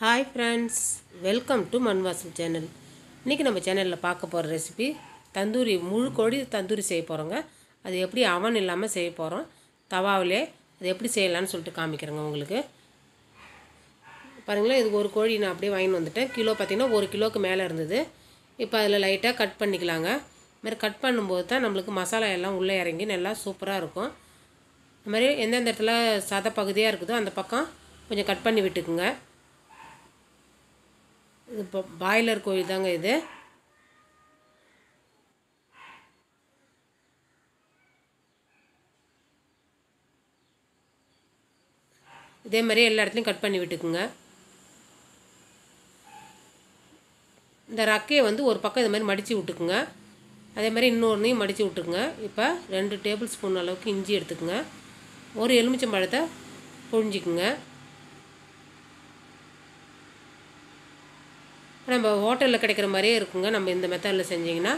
hi friends welcome to Manvasal channel இன்றைக்கி நம்ம சேனலில் பார்க்க போகிற ரெசிபி தந்தூரி முழு கோழி தந்தூரி செய்ய போகிறோங்க அது எப்படி அவன் இல்லாமல் செய்ய போகிறோம் தவாவிலே அது எப்படி செய்யலான்னு சொல்லிட்டு காமிக்கிறேங்க உங்களுக்கு பாருங்களேன் இது ஒரு கோழி நான் அப்படியே வாங்கிட்டு வந்துட்டேன் கிலோ பார்த்திங்கன்னா ஒரு கிலோக்கு மேலே இருந்தது இப்போ அதில் லைட்டாக கட் பண்ணிக்கலாங்க இதுமாதிரி கட் பண்ணும்போது தான் நம்மளுக்கு மசாலா எல்லாம் உள்ளே இறங்கி நல்லா சூப்பராக இருக்கும் இது மாதிரி எந்தெந்த இடத்துல சத பகுதியாக இருக்குதோ அந்த பக்கம் கொஞ்சம் கட் பண்ணி விட்டுக்குங்க இது இப்போ பாய்லர் கோழி தாங்க இது இதே மாதிரி எல்லா இடத்துலையும் கட் பண்ணி விட்டுக்குங்க இந்த ரக்கையை வந்து ஒரு பக்கம் இது மாதிரி மடித்து விட்டுக்குங்க அதே மாதிரி இன்னொன்றையும் மடித்து விட்டுக்குங்க இப்போ ரெண்டு டேபிள் ஸ்பூன் அளவுக்கு இஞ்சி எடுத்துக்கோங்க ஒரு எலுமிச்சம்பழத்தை புழிஞ்சிக்குங்க நம்ம ஹோட்டலில் கிடைக்கிற மாதிரியே இருக்குங்க நம்ம இந்த மெத்தடில் செஞ்சிங்கன்னா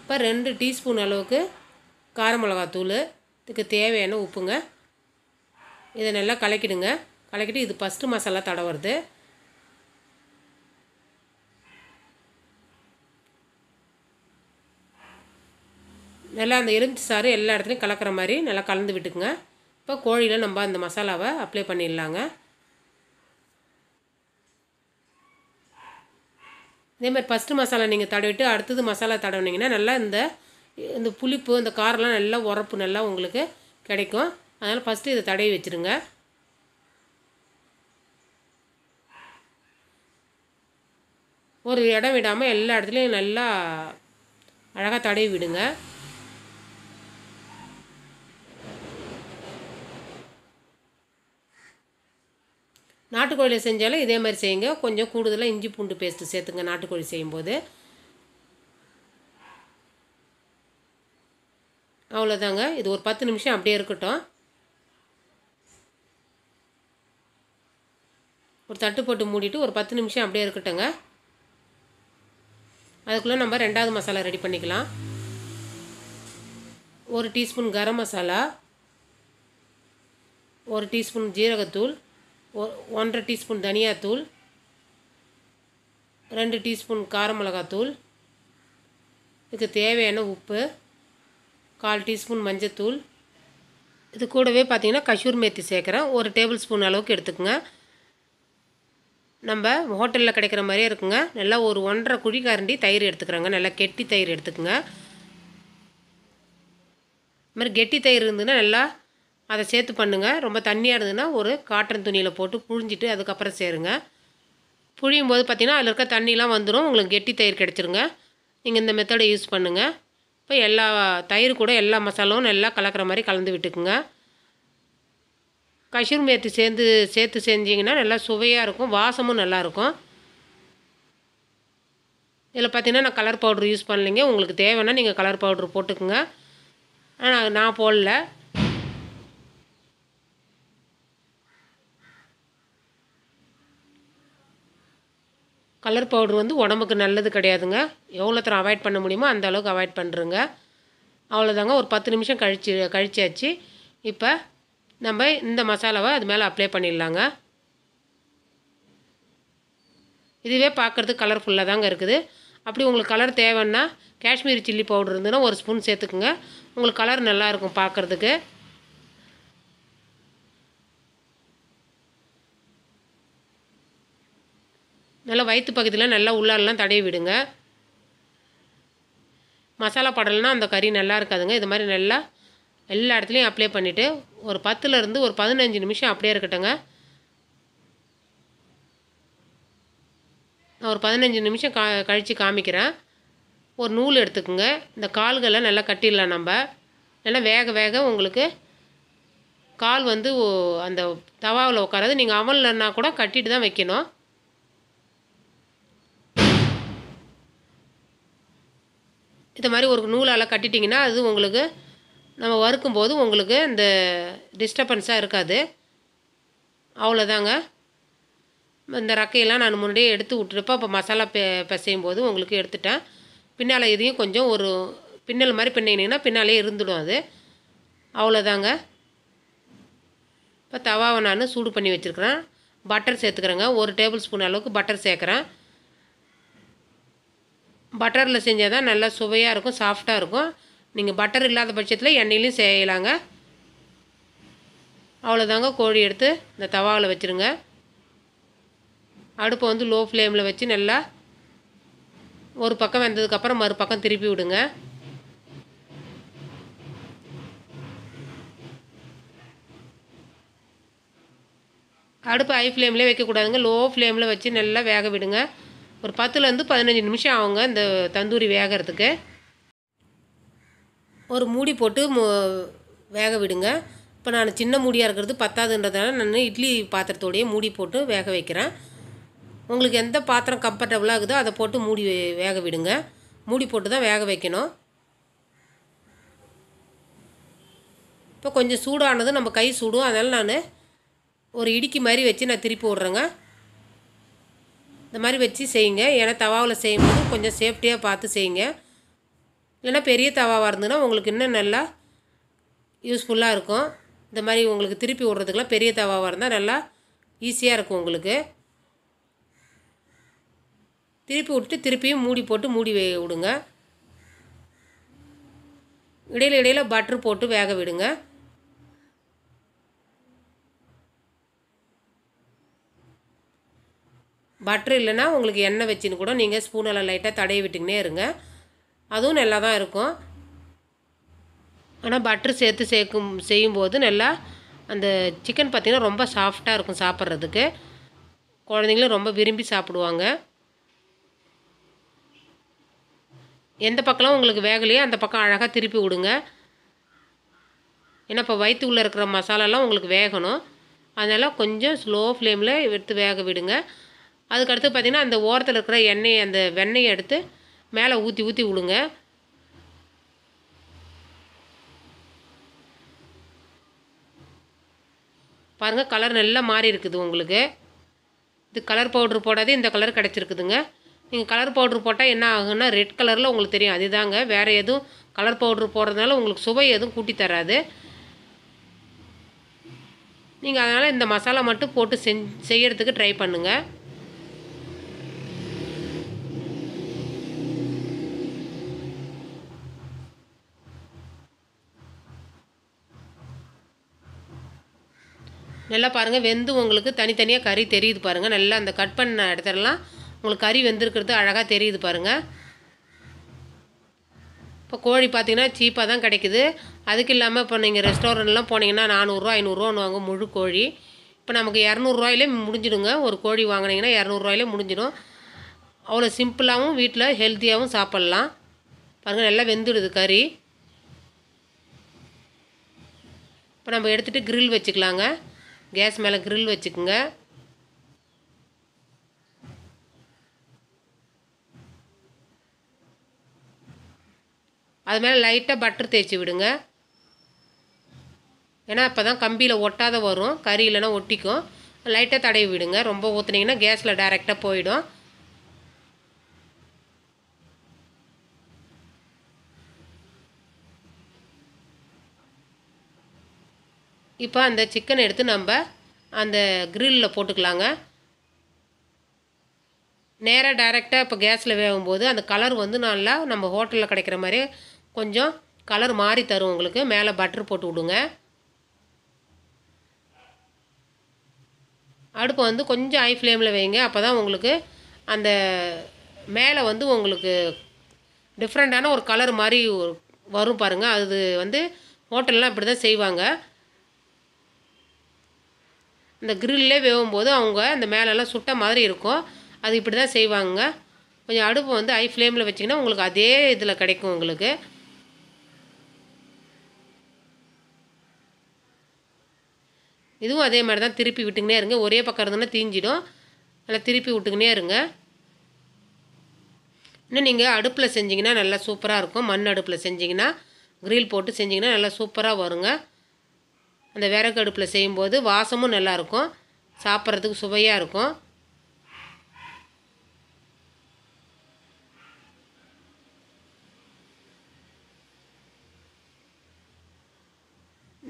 இப்போ ரெண்டு டீஸ்பூன் அளவுக்கு கார மிளகாத்தூள் இதுக்கு தேவையான உப்புங்க இதை நல்லா கலக்கிடுங்க கலக்கிட்டு இது ஃபஸ்ட்டு மசாலா தடவுறது நல்லா அந்த எலுமிச்சி சாறு எல்லா இடத்துலையும் கலக்கிற மாதிரி நல்லா கலந்து விட்டுக்குங்க இப்போ கோழியில் நம்ம அந்த மசாலாவை அப்ளை பண்ணிடலாங்க இதே மாதிரி ஃபஸ்ட்டு மசாலா நீங்கள் தடவிட்டு அடுத்தது மசாலா தடவுனீங்கன்னா நல்லா இந்த இந்த புளிப்பு இந்த காரெலாம் நல்லா உரப்பு நல்லா உங்களுக்கு கிடைக்கும் அதனால் ஃபஸ்ட்டு இதை தடவி வச்சுருங்க ஒரு இடம் விடாமல் எல்லா இடத்துலையும் நல்லா அழகாக தடவி விடுங்க நாட்டுக்கோழியில் செஞ்சாலும் இதே மாதிரி செய்யுங்க கொஞ்சம் கூடுதலாக இஞ்சி பூண்டு பேஸ்ட்டு சேர்த்துங்க நாட்டுக்கோழி செய்யும்போது அவ்வளோதாங்க இது ஒரு பத்து நிமிஷம் அப்படியே இருக்கட்டும் ஒரு தட்டு போட்டு மூடிட்டு ஒரு பத்து நிமிஷம் அப்படியே இருக்கட்டுங்க அதுக்குள்ளே நம்ம ரெண்டாவது மசாலா ரெடி பண்ணிக்கலாம் ஒரு டீஸ்பூன் கரம் மசாலா ஒரு டீஸ்பூன் ஜீரகத்தூள் ஒன்றரை டீஸ்பூன் தனியாத்தூள் ரெண்டு டீஸ்பூன் கார மிளகாத்தூள் இதுக்கு தேவையான உப்பு கால் டீஸ்பூன் மஞ்சத்தூள் இது கூடவே பார்த்திங்கன்னா கஷூர் மேத்தி சேர்க்குறேன் ஒரு டேபிள் ஸ்பூன் அளவுக்கு எடுத்துக்கோங்க நம்ம ஹோட்டலில் கிடைக்கிற மாதிரியே இருக்குங்க நல்லா ஒரு ஒன்றரை குழி கரண்டி தயிர் எடுத்துக்கிறாங்க நல்லா கெட்டி தயிர் எடுத்துக்கோங்க இது மாதிரி கெட்டி தயிர் இருந்ததுன்னா நல்லா அதை சேர்த்து பண்ணுங்கள் ரொம்ப தண்ணியாக இருந்ததுன்னா ஒரு காட்டன் துணியில் போட்டு புழிஞ்சிட்டு அதுக்கப்புறம் சேருங்க புழியும் போது பார்த்திங்கன்னா அதில் இருக்க தண்ணிலாம் வந்துடும் உங்களுக்கு கெட்டி தயிர் கிடச்சிருங்க நீங்கள் இந்த மெத்தடை யூஸ் பண்ணுங்கள் இப்போ எல்லா தயிர் கூட எல்லா மசாலாவும் நல்லா கலக்கிற மாதிரி கலந்து விட்டுக்குங்க கஷூர் மேத்தி சேர்ந்து சேர்த்து செஞ்சிங்கன்னா நல்லா சுவையாக இருக்கும் வாசமும் நல்லாயிருக்கும் இதில் பார்த்திங்கன்னா நான் கலர் பவுட்ரு யூஸ் பண்ணலைங்க உங்களுக்கு தேவைன்னா நீங்கள் கலர் பவுட்ரு போட்டுக்குங்க ஆனால் நான் போடல கலர் பவுடர் வந்து உடம்புக்கு நல்லது கிடையாதுங்க எவ்வளோ தரம் அவாய்ட் பண்ண முடியுமோ அந்த அளவுக்கு அவாய்ட் பண்ணுறேங்க அவ்வளோதாங்க ஒரு பத்து நிமிஷம் கழிச்சு கழிச்சாச்சு இப்போ நம்ம இந்த மசாலாவை அது மேலே அப்ளை பண்ணிடலாங்க இதுவே பார்க்குறதுக்கு கலர்ஃபுல்லாக தாங்க இருக்குது அப்படி உங்களுக்கு கலர் தேவைன்னா காஷ்மீரி சில்லி பவுடர் இருந்ததுன்னா ஒரு ஸ்பூன் சேர்த்துக்குங்க உங்களுக்கு கலர் நல்லாயிருக்கும் பார்க்குறதுக்கு நல்லா வயிற்று பகுதியில் நல்லா உள்ளாலெலாம் தடவி விடுங்க மசாலா படலைன்னா அந்த கறி நல்லா இருக்காதுங்க இது மாதிரி நல்லா எல்லா இடத்துலையும் அப்ளை பண்ணிவிட்டு ஒரு பத்துலேருந்து ஒரு பதினஞ்சு நிமிஷம் அப்படியே இருக்கட்டுங்க நான் ஒரு பதினஞ்சு நிமிஷம் கா கழித்து காமிக்கிறேன் ஒரு நூல் எடுத்துக்கோங்க இந்த கால்களை நல்லா கட்டிடலாம் நம்ம நல்லா வேக வேக உங்களுக்கு கால் வந்து அந்த தவாவில் உட்காராது நீங்கள் அவனில்னா கூட கட்டிட்டு தான் வைக்கணும் இந்த மாதிரி ஒரு நூலால் கட்டிட்டிங்கன்னா அது உங்களுக்கு நம்ம போது உங்களுக்கு இந்த டிஸ்டர்பன்ஸாக இருக்காது அவ்வளோதாங்க இந்த ரக்கையெல்லாம் நான் முன்னாடியே எடுத்து விட்டுருப்பேன் அப்போ மசாலா பெ பிசையும் போது உங்களுக்கு எடுத்துட்டேன் பின்னால் இதையும் கொஞ்சம் ஒரு பின்னல் மாதிரி பின்னிங்கன்னா பின்னாலே இருந்துடும் அது அவ்வளோதாங்க இப்போ தவாவை நான் சூடு பண்ணி வச்சுருக்கிறேன் பட்டர் சேர்த்துக்கிறேங்க ஒரு டேபிள் ஸ்பூன் அளவுக்கு பட்டர் சேர்க்குறேன் பட்டரில் செஞ்சால் தான் நல்லா சுவையாக இருக்கும் சாஃப்டாக இருக்கும் நீங்கள் பட்டர் இல்லாத பட்சத்தில் எண்ணெயிலையும் செய்யலாங்க அவ்வளோதாங்க கோழி எடுத்து இந்த தவாவில் வச்சுருங்க அடுப்பை வந்து லோ ஃப்ளேமில் வச்சு நல்லா ஒரு பக்கம் வந்ததுக்கப்புறம் மறுபக்கம் திருப்பி விடுங்க அடுப்பு ஹை ஃப்ளேம்லேயே வைக்கக்கூடாதுங்க லோ ஃப்ளேமில் வச்சு நல்லா வேக விடுங்க ஒரு பத்துலேருந்து பதினஞ்சு நிமிஷம் ஆகுங்க இந்த தந்தூரி வேகிறதுக்கு ஒரு மூடி போட்டு மு வேக விடுங்க இப்போ நான் சின்ன மூடியாக இருக்கிறது பத்தாதுன்றதால நான் இட்லி பாத்திரத்தோடையே மூடி போட்டு வேக வைக்கிறேன் உங்களுக்கு எந்த பாத்திரம் கம்ஃபர்டபுளாக இருக்குதோ அதை போட்டு மூடி வேக விடுங்க மூடி போட்டு தான் வேக வைக்கணும் இப்போ கொஞ்சம் சூடானது நம்ம கை சூடும் அதனால் நான் ஒரு இடுக்கி மாதிரி வச்சு நான் திருப்பி விட்றேங்க இந்த மாதிரி வச்சு செய்யுங்க ஏன்னா தவாவில் செய்யும்போது கொஞ்சம் சேஃப்டியாக பார்த்து செய்யுங்க இல்லைன்னா பெரிய தவாவாக இருந்ததுன்னா உங்களுக்கு இன்னும் நல்லா யூஸ்ஃபுல்லாக இருக்கும் இந்த மாதிரி உங்களுக்கு திருப்பி விடுறதுக்குலாம் பெரிய தவாவாக இருந்தால் நல்லா ஈஸியாக இருக்கும் உங்களுக்கு திருப்பி விட்டு திருப்பியும் மூடி போட்டு மூடி விடுங்க இடையில இடையில் பட்ரு போட்டு வேக விடுங்க பட்டர் இல்லைன்னா உங்களுக்கு எண்ணெய் வச்சுன்னு கூட நீங்கள் ஸ்பூனெல்லாம் லைட்டாக தடவி விட்டுக்கினே இருங்க அதுவும் நல்லா தான் இருக்கும் ஆனால் பட்டர் சேர்த்து சேர்க்கும் செய்யும்போது நல்லா அந்த சிக்கன் பார்த்திங்கன்னா ரொம்ப சாஃப்டாக இருக்கும் சாப்பிட்றதுக்கு குழந்தைங்களும் ரொம்ப விரும்பி சாப்பிடுவாங்க எந்த பக்கம்லாம் உங்களுக்கு வேகலையோ அந்த பக்கம் அழகாக திருப்பி விடுங்க ஏன்னா இப்போ வயிற்று உள்ளே இருக்கிற மசாலாலாம் உங்களுக்கு வேகணும் அதனால் கொஞ்சம் ஸ்லோ ஃப்ளேமில் எடுத்து வேக விடுங்க அதுக்கடுத்து பார்த்திங்கன்னா அந்த ஓரத்தில் இருக்கிற எண்ணெயை அந்த வெண்ணெயை எடுத்து மேலே ஊற்றி ஊற்றி விடுங்க பாருங்கள் கலர் நல்லா மாறி இருக்குது உங்களுக்கு இது கலர் பவுட்ரு போடாதே இந்த கலர் கிடச்சிருக்குதுங்க நீங்கள் கலர் பவுட்ரு போட்டால் என்ன ஆகுன்னா ரெட் கலரில் உங்களுக்கு தெரியும் அதுதாங்க வேறு எதுவும் கலர் பவுட்ரு போடுறதுனால உங்களுக்கு சுவை எதுவும் கூட்டி தராது நீங்கள் அதனால் இந்த மசாலா மட்டும் போட்டு செஞ் செய்கிறதுக்கு ட்ரை பண்ணுங்கள் நல்லா பாருங்கள் வெந்து உங்களுக்கு தனித்தனியாக கறி தெரியுது பாருங்கள் நல்லா அந்த கட் பண்ண இடத்துலலாம் உங்களுக்கு கறி வெந்திருக்கிறது அழகாக தெரியுது பாருங்கள் இப்போ கோழி பார்த்திங்கன்னா சீப்பாக தான் கிடைக்குது அதுக்கு இல்லாமல் இப்போ நீங்கள் ரெஸ்டாரண்ட்லாம் போனீங்கன்னா நானூறுரூவா ஐநூறுரூவான்னு வாங்க முழு கோழி இப்போ நமக்கு இரநூறுவாயிலே முடிஞ்சிடுங்க ஒரு கோழி வாங்கினீங்கன்னா இரநூறுவாயிலே முடிஞ்சிடும் அவ்வளோ சிம்பிளாகவும் வீட்டில் ஹெல்த்தியாகவும் சாப்பிட்லாம் பாருங்கள் நல்லா வெந்துடுது கறி இப்போ நம்ம எடுத்துகிட்டு கிரில் வச்சுக்கலாங்க கேஸ் மேலே கிரில் வச்சுக்கோங்க அது மேலே லைட்டாக பட்டர் தேய்ச்சி விடுங்க ஏன்னா அப்போ தான் கம்பியில் ஒட்டாத வரும் கறி இல்லைன்னா ஒட்டிக்கும் லைட்டாக தடவி விடுங்க ரொம்ப ஊற்றுனீங்கன்னா கேஸில் டேரெக்டாக போயிடும் இப்போ அந்த சிக்கனை எடுத்து நம்ம அந்த க்ரில்லில் போட்டுக்கலாங்க நேராக டைரெக்டாக இப்போ கேஸில் வேகும்போது அந்த கலர் வந்து நல்லா நம்ம ஹோட்டலில் கிடைக்கிற மாதிரி கொஞ்சம் கலர் மாறி தரும் உங்களுக்கு மேலே பட்டர் போட்டு விடுங்க அடுப்பை வந்து கொஞ்சம் ஹை ஃப்ளேமில் வைங்க அப்போ தான் உங்களுக்கு அந்த மேலே வந்து உங்களுக்கு டிஃப்ரெண்ட்டான ஒரு கலர் மாதிரி வரும் பாருங்கள் அது வந்து ஹோட்டல்லாம் இப்படி தான் செய்வாங்க இந்த கிரில்ல வேகும் போது அவங்க அந்த மேலெல்லாம் சுட்ட மாதிரி இருக்கும் அது இப்படி தான் செய்வாங்க கொஞ்சம் அடுப்பு வந்து ஹை ஃப்ளேமில் வச்சிங்கன்னா உங்களுக்கு அதே இதில் கிடைக்கும் உங்களுக்கு இதுவும் அதே மாதிரி தான் திருப்பி விட்டுக்கினே இருங்க ஒரே பக்கம் இருந்தோன்னா தீஞ்சிடும் நல்லா திருப்பி விட்டுக்கினே இருங்க இன்னும் நீங்கள் அடுப்பில் செஞ்சிங்கன்னா நல்லா சூப்பராக இருக்கும் மண் அடுப்பில் செஞ்சிங்கன்னா க்ரில் போட்டு செஞ்சிங்கன்னா நல்லா சூப்பராக வருங்க அந்த விறகு அடுப்பில் செய்யும்போது வாசமும் நல்லாயிருக்கும் சாப்பிட்றதுக்கு சுவையாக இருக்கும்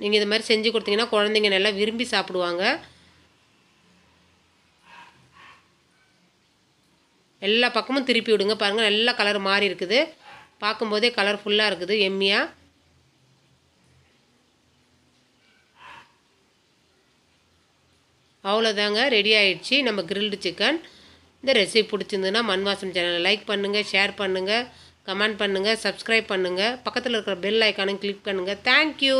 நீங்கள் இது மாதிரி செஞ்சு கொடுத்தீங்கன்னா குழந்தைங்க நல்லா விரும்பி சாப்பிடுவாங்க எல்லா பக்கமும் திருப்பி விடுங்க பாருங்கள் நல்லா கலர் மாறி இருக்குது பார்க்கும்போதே கலர்ஃபுல்லாக இருக்குது எம்மியாக அவ்வளோதாங்க ரெடி ஆயிடுச்சு நம்ம கிரில்டு சிக்கன் இந்த ரெசிபி பிடிச்சிருந்ததுன்னா மண்வாசம் சேனலை லைக் பண்ணுங்கள் ஷேர் பண்ணுங்கள் கமெண்ட் பண்ணுங்கள் சப்ஸ்கிரைப் பண்ணுங்கள் பக்கத்தில் இருக்கிற பெல் ஐக்கானும் கிளிக் பண்ணுங்கள் தேங்க்யூ